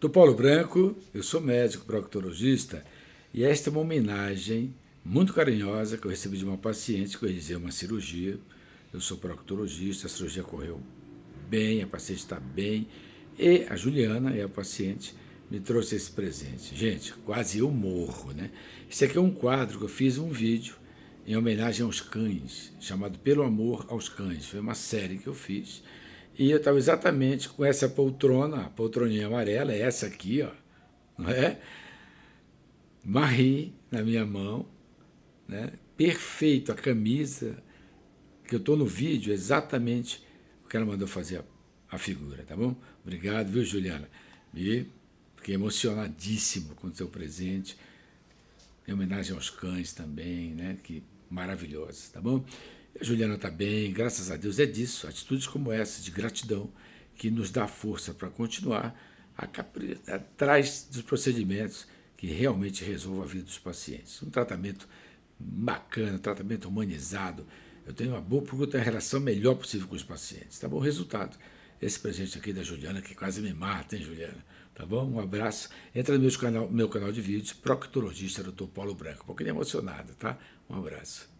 Dr. Paulo Branco, eu sou médico proctologista e esta é uma homenagem muito carinhosa que eu recebi de uma paciente que eu realizei uma cirurgia. Eu sou proctologista, a cirurgia correu bem, a paciente está bem e a Juliana é a paciente me trouxe esse presente. Gente, quase eu morro, né? Esse aqui é um quadro que eu fiz um vídeo em homenagem aos cães, chamado Pelo Amor aos Cães. Foi uma série que eu fiz e eu estava exatamente com essa poltrona, a poltroninha amarela, essa aqui, ó, não é? Marie na minha mão, né? perfeito a camisa, que eu estou no vídeo exatamente o que ela mandou fazer a, a figura, tá bom? Obrigado, viu, Juliana? E fiquei emocionadíssimo com o seu presente, em homenagem aos cães também, né? Que maravilhosos, tá bom? A Juliana está bem, graças a Deus. É disso, atitudes como essa de gratidão que nos dá força para continuar atrás dos procedimentos que realmente resolvam a vida dos pacientes. Um tratamento bacana, um tratamento humanizado. Eu tenho uma boa, porque eu tenho a relação melhor possível com os pacientes. Tá bom? Resultado. Esse presente aqui da Juliana, que quase me mata, hein, Juliana? Tá bom? Um abraço. Entra no meu canal, meu canal de vídeos, Proctologista Dr. Paulo Branco. Um pouquinho emocionado, tá? Um abraço.